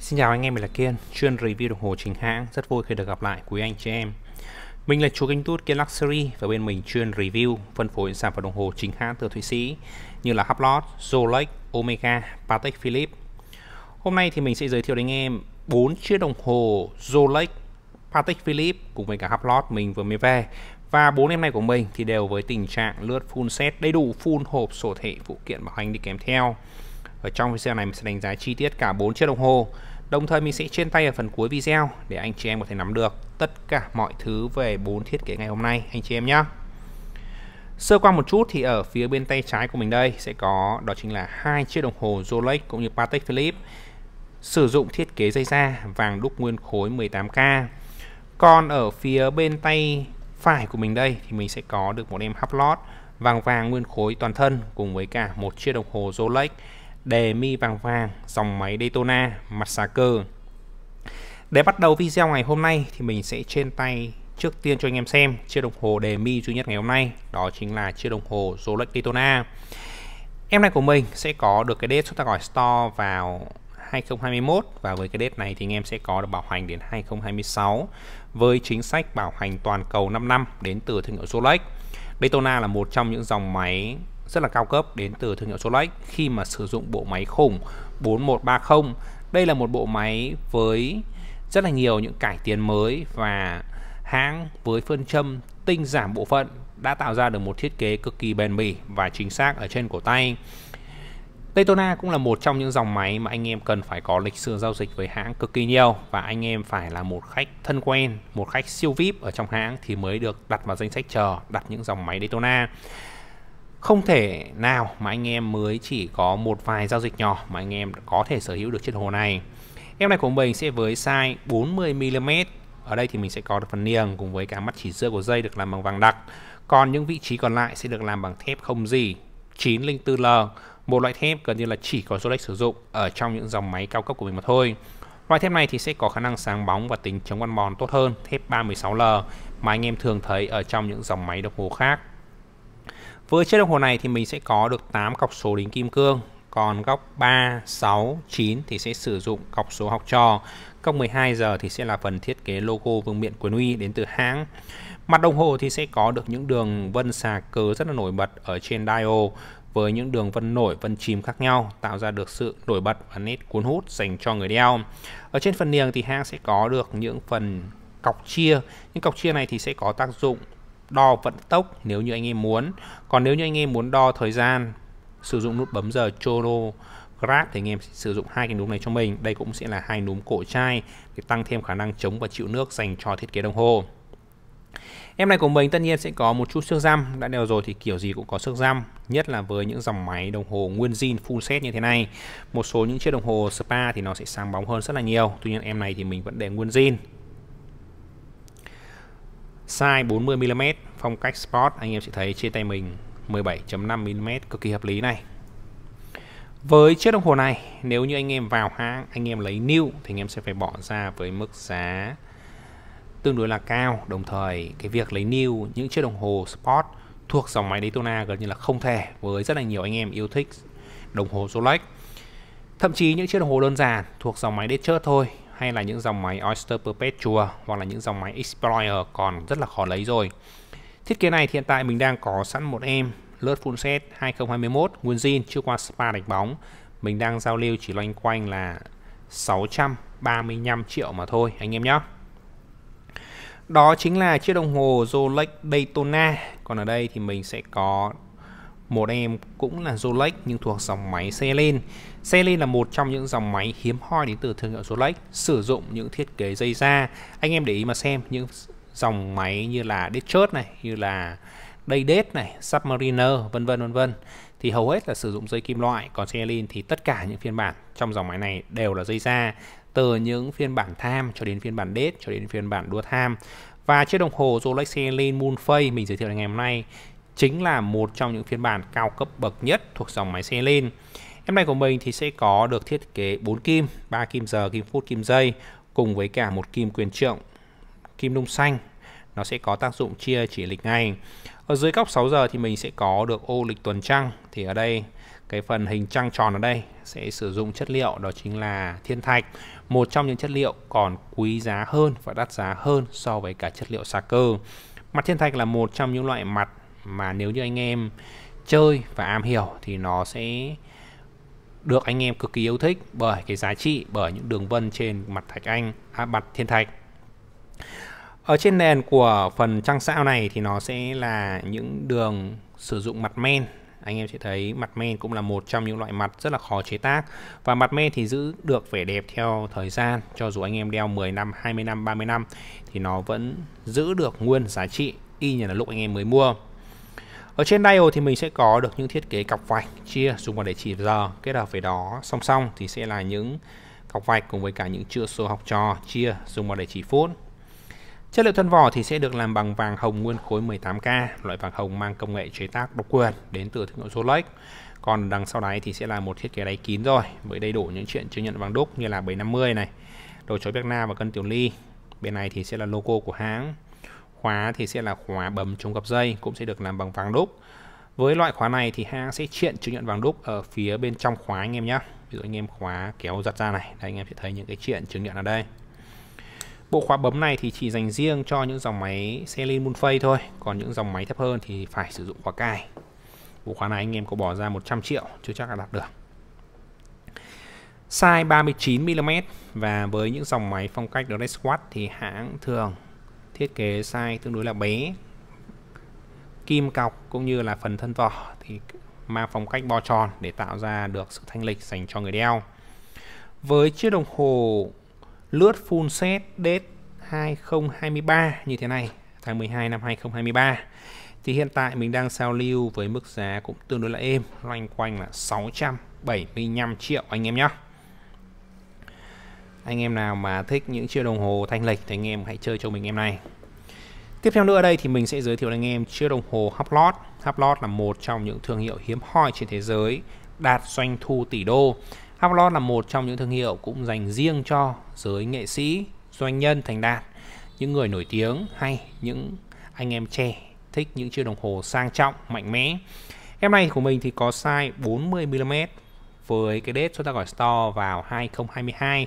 Xin chào anh em, mình là Kiên, chuyên review đồng hồ chính hãng. Rất vui khi được gặp lại quý anh chị em. Mình là chủ kênh tút Kiên Luxury và bên mình chuyên review, phân phối sản phẩm đồng hồ chính hãng từ Thụy Sĩ như là Hublot, Rolex, Omega, Patek Philippe. Hôm nay thì mình sẽ giới thiệu đến anh em 4 chiếc đồng hồ Rolex, Patek Philippe cùng với cả Hublot mình vừa mới về. Và bốn em này của mình thì đều với tình trạng lướt full set đầy đủ, full hộp sổ thể phụ kiện bảo hành đi kèm theo ở trong video này mình sẽ đánh giá chi tiết cả bốn chiếc đồng hồ đồng thời mình sẽ trên tay ở phần cuối video để anh chị em có thể nắm được tất cả mọi thứ về bốn thiết kế ngày hôm nay anh chị em nhé sơ qua một chút thì ở phía bên tay trái của mình đây sẽ có đó chính là hai chiếc đồng hồ Rolex cũng như Patek Philippe sử dụng thiết kế dây da vàng đúc nguyên khối 18K còn ở phía bên tay phải của mình đây thì mình sẽ có được một em Hublot vàng vàng nguyên khối toàn thân cùng với cả một chiếc đồng hồ Rolex đề mi vàng vàng, dòng máy Daytona, mặt xà cơ. Để bắt đầu video ngày hôm nay thì mình sẽ trên tay trước tiên cho anh em xem chiếc đồng hồ đề mi duy nhất ngày hôm nay, đó chính là chiếc đồng hồ Rolex Daytona. Em này của mình sẽ có được cái date xuất ra khỏi store vào 2021 và với cái date này thì anh em sẽ có được bảo hành đến 2026 với chính sách bảo hành toàn cầu 5 năm đến từ thương hiệu Rolex. Daytona là một trong những dòng máy rất là cao cấp đến từ thương hiệu Rolex khi mà sử dụng bộ máy khủng 4130. Đây là một bộ máy với rất là nhiều những cải tiến mới và hãng với phương châm tinh giảm bộ phận đã tạo ra được một thiết kế cực kỳ bền bỉ và chính xác ở trên cổ tay. Daytona cũng là một trong những dòng máy mà anh em cần phải có lịch sử giao dịch với hãng cực kỳ nhiều và anh em phải là một khách thân quen, một khách siêu VIP ở trong hãng thì mới được đặt vào danh sách chờ đặt những dòng máy Daytona không thể nào mà anh em mới chỉ có một vài giao dịch nhỏ mà anh em có thể sở hữu được chiếc đồng hồ này. Em này của mình sẽ với size 40mm. Ở đây thì mình sẽ có được phần niềng cùng với cả mắt chỉ giữa của dây được làm bằng vàng đặc. Còn những vị trí còn lại sẽ được làm bằng thép không gì 904L, một loại thép gần như là chỉ có Rolex sử dụng ở trong những dòng máy cao cấp của mình mà thôi. Loại thép này thì sẽ có khả năng sáng bóng và tính chống ăn mòn tốt hơn thép 36L mà anh em thường thấy ở trong những dòng máy đồng hồ khác với chiếc đồng hồ này thì mình sẽ có được 8 cọc số đính kim cương còn góc 3, 6, 9 thì sẽ sử dụng cọc số học trò. góc 12 giờ thì sẽ là phần thiết kế logo vương miện quyền uy đến từ hãng. Mặt đồng hồ thì sẽ có được những đường vân xà cớ rất là nổi bật ở trên dial với những đường vân nổi, vân chìm khác nhau tạo ra được sự nổi bật và nét cuốn hút dành cho người đeo. Ở trên phần niềng thì hãng sẽ có được những phần cọc chia. Những cọc chia này thì sẽ có tác dụng đo vận tốc nếu như anh em muốn. Còn nếu như anh em muốn đo thời gian, sử dụng nút bấm giờ chrono Grab thì anh em sử dụng hai cái núm này cho mình. Đây cũng sẽ là hai núm cổ chai để tăng thêm khả năng chống và chịu nước dành cho thiết kế đồng hồ. Em này của mình tất nhiên sẽ có một chút xước răm, đã đeo rồi thì kiểu gì cũng có xước răm, nhất là với những dòng máy đồng hồ nguyên zin full set như thế này. Một số những chiếc đồng hồ spa thì nó sẽ sáng bóng hơn rất là nhiều, tuy nhiên em này thì mình vẫn để nguyên zin size 40mm phong cách sport anh em sẽ thấy trên tay mình 17.5mm cực kỳ hợp lý này với chiếc đồng hồ này nếu như anh em vào hãng anh em lấy new thì anh em sẽ phải bỏ ra với mức giá tương đối là cao đồng thời cái việc lấy new những chiếc đồng hồ sport thuộc dòng máy Daytona gần như là không thể với rất là nhiều anh em yêu thích đồng hồ Rolex thậm chí những chiếc đồng hồ đơn giản thuộc dòng máy Datejust thôi hay là những dòng máy Oyster Perpetual hoặc là những dòng máy Explorer còn rất là khó lấy rồi. Thiết kế này hiện tại mình đang có sẵn một em lướt full set 2021 nguyên zin chưa qua spa đánh bóng. Mình đang giao lưu chỉ loanh quanh là 635 triệu mà thôi anh em nhé. Đó chính là chiếc đồng hồ Rolex Daytona. Còn ở đây thì mình sẽ có một em cũng là Rolex nhưng thuộc dòng máy Sealand. Sealand là một trong những dòng máy hiếm hoi đến từ thương hiệu Rolex, sử dụng những thiết kế dây da. Anh em để ý mà xem những dòng máy như là Datejust này, như là Daydate này, Submariner vân vân vân vân thì hầu hết là sử dụng dây kim loại, còn Sealand thì tất cả những phiên bản trong dòng máy này đều là dây da từ những phiên bản tham cho đến phiên bản date cho đến phiên bản đua tham và chiếc đồng hồ Rolex Sealand Moonface mình giới thiệu ngày hôm nay chính là một trong những phiên bản cao cấp bậc nhất thuộc dòng máy xe lên. Em này của mình thì sẽ có được thiết kế 4 kim, 3 kim giờ, kim phút, kim giây cùng với cả một kim quyền trượng, kim nung xanh. Nó sẽ có tác dụng chia chỉ lịch ngày. Ở dưới góc 6 giờ thì mình sẽ có được ô lịch tuần trăng. Thì ở đây cái phần hình trăng tròn ở đây sẽ sử dụng chất liệu đó chính là thiên thạch, một trong những chất liệu còn quý giá hơn và đắt giá hơn so với cả chất liệu sa cơ. Mặt thiên thạch là một trong những loại mặt mà nếu như anh em chơi và am hiểu thì nó sẽ được anh em cực kỳ yêu thích bởi cái giá trị bởi những đường vân trên mặt thạch anh à, mặt thiên thạch ở trên nền của phần trăng sao này thì nó sẽ là những đường sử dụng mặt men anh em sẽ thấy mặt men cũng là một trong những loại mặt rất là khó chế tác và mặt men thì giữ được vẻ đẹp theo thời gian cho dù anh em đeo 10 năm 20 năm 30 năm thì nó vẫn giữ được nguyên giá trị y như là lúc anh em mới mua ở trên dial thì mình sẽ có được những thiết kế cọc vạch chia dùng vào để chỉ giờ kết hợp với đó song song thì sẽ là những cọc vạch cùng với cả những chữ số học trò chia dùng vào để chỉ phút Chất liệu thân vỏ thì sẽ được làm bằng vàng hồng nguyên khối 18K, loại vàng hồng mang công nghệ chế tác độc quyền đến từ thương hiệu Rolex. Còn đằng sau đáy thì sẽ là một thiết kế đáy kín rồi, với đầy đủ những chuyện chứng nhận vàng đúc như là 750 này, đồ chói Việt Nam và cân tiểu ly. Bên này thì sẽ là logo của hãng khóa thì sẽ là khóa bấm chống gập dây cũng sẽ được làm bằng vàng đúc với loại khóa này thì hãng sẽ triện chứng nhận vàng đúc ở phía bên trong khóa anh em nhé ví dụ anh em khóa kéo giật ra này đây anh em sẽ thấy những cái triện chứng nhận ở đây bộ khóa bấm này thì chỉ dành riêng cho những dòng máy Selin Moonface thôi còn những dòng máy thấp hơn thì phải sử dụng khóa cài bộ khóa này anh em có bỏ ra 100 triệu chưa chắc là đạt được size 39mm và với những dòng máy phong cách Dress Watch thì hãng thường thiết kế size tương đối là bé kim cọc cũng như là phần thân vỏ thì mang phong cách bo tròn để tạo ra được sự thanh lịch dành cho người đeo với chiếc đồng hồ lướt full set date 2023 như thế này tháng 12 năm 2023 thì hiện tại mình đang sao lưu với mức giá cũng tương đối là êm loanh quanh là 675 triệu anh em nhé anh em nào mà thích những chiếc đồng hồ thanh lịch thì anh em hãy chơi cho mình em này tiếp theo nữa đây thì mình sẽ giới thiệu anh em chiếc đồng hồ Hublot Hublot là một trong những thương hiệu hiếm hoi trên thế giới đạt doanh thu tỷ đô Hublot là một trong những thương hiệu cũng dành riêng cho giới nghệ sĩ doanh nhân thành đạt những người nổi tiếng hay những anh em trẻ thích những chiếc đồng hồ sang trọng mạnh mẽ em này của mình thì có size 40mm với cái date xuất ra khỏi store vào 2022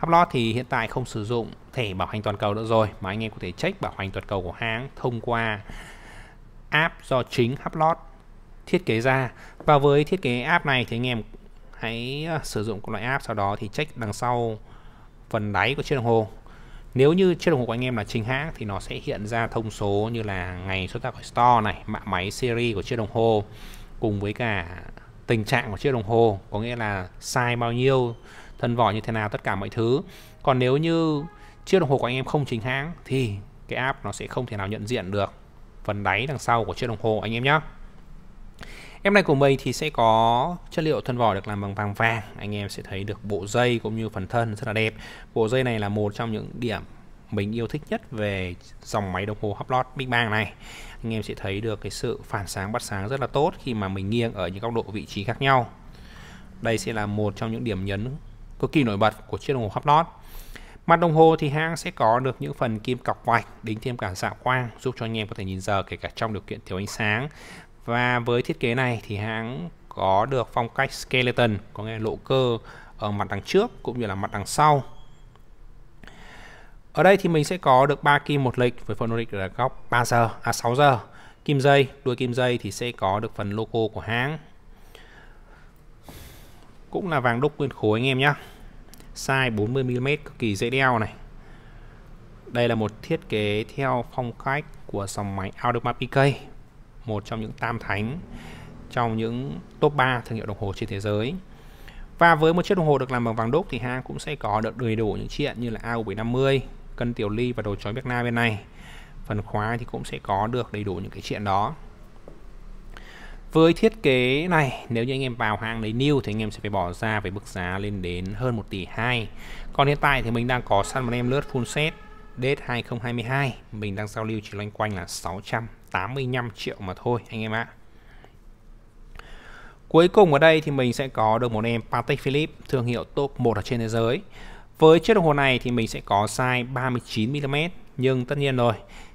Hublot thì hiện tại không sử dụng thẻ bảo hành toàn cầu nữa rồi mà anh em có thể check bảo hành toàn cầu của hãng thông qua app do chính Hublot thiết kế ra và với thiết kế app này thì anh em hãy ờ, sử dụng loại app sau đó thì check đằng sau phần đáy của chiếc đồng hồ nếu như chiếc đồng hồ của anh em là chính hãng thì nó sẽ hiện ra thông số như là ngày xuất ra khỏi store này mã máy series của chiếc đồng hồ cùng với cả tình trạng của chiếc đồng hồ có nghĩa là size bao nhiêu thân vỏ như thế nào tất cả mọi thứ còn nếu như chiếc đồng hồ của anh em không chính hãng thì cái app nó sẽ không thể nào nhận diện được phần đáy đằng sau của chiếc đồng hồ anh em nhé Em này của mình thì sẽ có chất liệu thân vỏ được làm bằng vàng vàng Anh em sẽ thấy được bộ dây cũng như phần thân rất là đẹp Bộ dây này là một trong những điểm mình yêu thích nhất về dòng máy đồng hồ Hublot Big Bang này Anh em sẽ thấy được cái sự phản sáng bắt sáng rất là tốt khi mà mình nghiêng ở những góc độ vị trí khác nhau Đây sẽ là một trong những điểm nhấn cực kỳ nổi bật của chiếc đồng hồ Hublot. Mặt đồng hồ thì hãng sẽ có được những phần kim cọc vạch đính thêm cả dạ quang giúp cho anh em có thể nhìn giờ kể cả trong điều kiện thiếu ánh sáng. Và với thiết kế này thì hãng có được phong cách skeleton, có nghĩa lộ cơ ở mặt đằng trước cũng như là mặt đằng sau. Ở đây thì mình sẽ có được 3 kim một lịch với phần lịch là góc 3 giờ à 6 giờ. Kim dây, đuôi kim dây thì sẽ có được phần logo của hãng cũng là vàng đúc nguyên khối anh em nhé size 40mm cực kỳ dễ đeo này đây là một thiết kế theo phong cách của dòng máy Audemars Piguet một trong những tam thánh trong những top 3 thương hiệu đồng hồ trên thế giới và với một chiếc đồng hồ được làm bằng vàng đúc thì hãng cũng sẽ có được đầy đủ những chuyện như là AU750 cân tiểu ly và đồ chói Việt Nam bên này phần khóa thì cũng sẽ có được đầy đủ những cái chuyện đó với thiết kế này nếu như anh em vào hàng lấy new thì anh em sẽ phải bỏ ra với mức giá lên đến hơn 1 tỷ 2 còn hiện tại thì mình đang có săn một em lướt full set date 2022 mình đang giao lưu chỉ loanh quanh là 685 triệu mà thôi anh em ạ Cuối cùng ở đây thì mình sẽ có được một em Patek Philippe thương hiệu top 1 ở trên thế giới. Với chiếc đồng hồ này thì mình sẽ có size 39mm nhưng tất nhiên rồi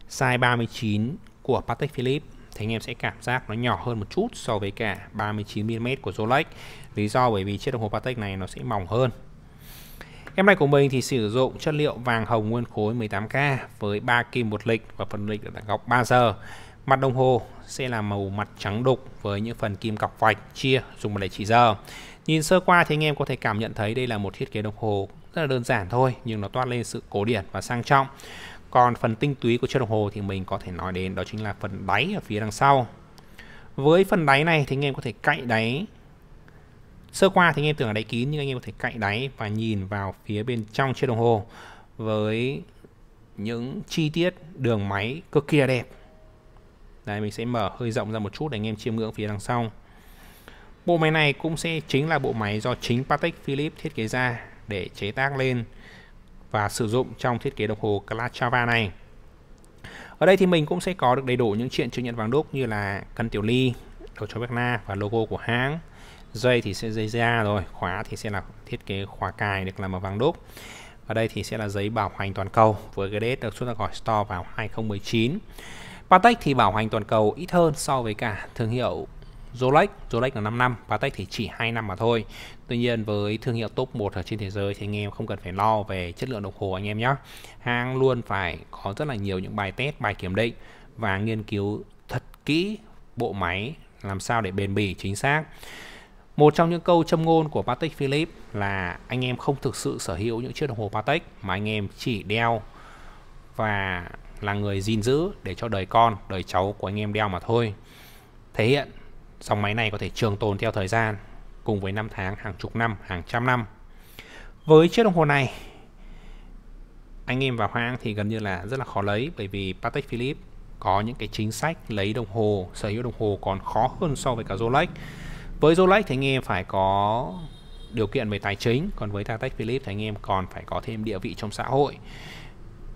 size 39 của Patek Philippe thì anh em sẽ cảm giác nó nhỏ hơn một chút so với cả 39mm của Rolex lý do bởi vì chiếc đồng hồ Patek này nó sẽ mỏng hơn Em này của mình thì sử dụng chất liệu vàng hồng nguyên khối 18K với 3 kim một lịch và phần lịch là góc 3 giờ. Mặt đồng hồ sẽ là màu mặt trắng đục với những phần kim cọc vạch chia dùng để chỉ giờ. Nhìn sơ qua thì anh em có thể cảm nhận thấy đây là một thiết kế đồng hồ rất là đơn giản thôi nhưng nó toát lên sự cổ điển và sang trọng. Còn phần tinh túy của chiếc đồng hồ thì mình có thể nói đến đó chính là phần đáy ở phía đằng sau. Với phần đáy này thì anh em có thể cạy đáy. Sơ qua thì anh em tưởng là đáy kín nhưng anh em có thể cạy đáy và nhìn vào phía bên trong chiếc đồng hồ với những chi tiết đường máy cực kỳ là đẹp. đây mình sẽ mở hơi rộng ra một chút để anh em chiêm ngưỡng phía đằng sau. Bộ máy này cũng sẽ chính là bộ máy do chính Patek Philippe thiết kế ra để chế tác lên và sử dụng trong thiết kế đồng hồ Calatrava này. Ở đây thì mình cũng sẽ có được đầy đủ những chuyện chứng nhận vàng đúc như là cân tiểu ly, đầu chó Vecna và logo của hãng. Dây thì sẽ dây da rồi, khóa thì sẽ là thiết kế khóa cài được làm bằng vàng đúc. Ở đây thì sẽ là giấy bảo hành toàn cầu với cái date được xuất ra khỏi store vào 2019. Patek thì bảo hành toàn cầu ít hơn so với cả thương hiệu Rolex, Rolex là 5 năm, Patek thì chỉ 2 năm mà thôi. Tuy nhiên với thương hiệu top 1 ở trên thế giới thì anh em không cần phải lo về chất lượng đồng hồ anh em nhé. Hãng luôn phải có rất là nhiều những bài test, bài kiểm định và nghiên cứu thật kỹ bộ máy làm sao để bền bỉ chính xác. Một trong những câu châm ngôn của Patek Philippe là anh em không thực sự sở hữu những chiếc đồng hồ Patek mà anh em chỉ đeo và là người gìn giữ để cho đời con, đời cháu của anh em đeo mà thôi. Thể hiện Dòng máy này có thể trường tồn theo thời gian cùng với năm tháng, hàng chục năm, hàng trăm năm. Với chiếc đồng hồ này, anh em vào hãng thì gần như là rất là khó lấy bởi vì Patek Philippe có những cái chính sách lấy đồng hồ, sở hữu đồng hồ còn khó hơn so với cả Rolex. Với Rolex thì anh em phải có điều kiện về tài chính, còn với Patek Philippe thì anh em còn phải có thêm địa vị trong xã hội.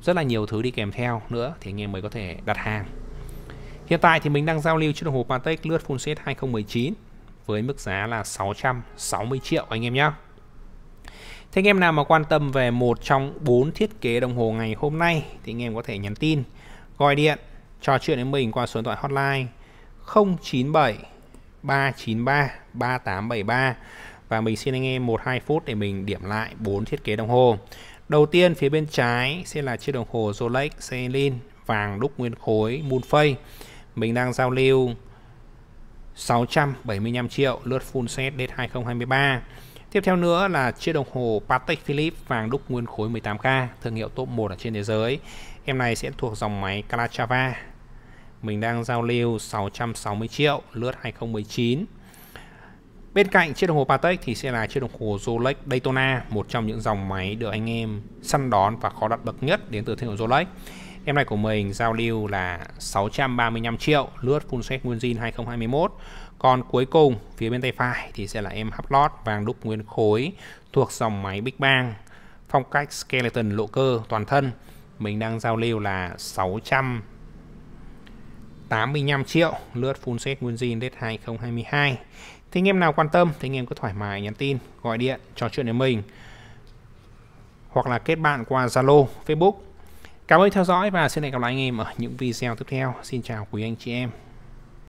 Rất là nhiều thứ đi kèm theo nữa thì anh em mới có thể đặt hàng Hiện tại thì mình đang giao lưu chiếc đồng hồ Patek lướt full set 2019 với mức giá là 660 triệu anh em nhé. Thế anh em nào mà quan tâm về một trong bốn thiết kế đồng hồ ngày hôm nay thì anh em có thể nhắn tin, gọi điện, trò chuyện với mình qua số điện thoại hotline 097 393 3873 và mình xin anh em 1 2 phút để mình điểm lại bốn thiết kế đồng hồ. Đầu tiên phía bên trái sẽ là chiếc đồng hồ Rolex Celine vàng đúc nguyên khối Moonface mình đang giao lưu 675 triệu lướt full set đến 2023 tiếp theo nữa là chiếc đồng hồ Patek Philippe vàng đúc nguyên khối 18K thương hiệu top 1 ở trên thế giới em này sẽ thuộc dòng máy Calatrava mình đang giao lưu 660 triệu lướt 2019 Bên cạnh chiếc đồng hồ Patek thì sẽ là chiếc đồng hồ Rolex Daytona, một trong những dòng máy được anh em săn đón và khó đặt bậc nhất đến từ thương hiệu Rolex. Em này của mình giao lưu là 635 triệu lướt full set nguyên zin 2021. Còn cuối cùng phía bên tay phải thì sẽ là em Hublot vàng đúc nguyên khối thuộc dòng máy Big Bang. Phong cách skeleton lộ cơ toàn thân. Mình đang giao lưu là 685 triệu lướt full set nguyên zin date 2022 thì anh em nào quan tâm thì anh em cứ thoải mái nhắn tin gọi điện trò chuyện với mình hoặc là kết bạn qua Zalo Facebook Cảm ơn theo dõi và xin hẹn gặp lại anh em ở những video tiếp theo. Xin chào quý anh chị em.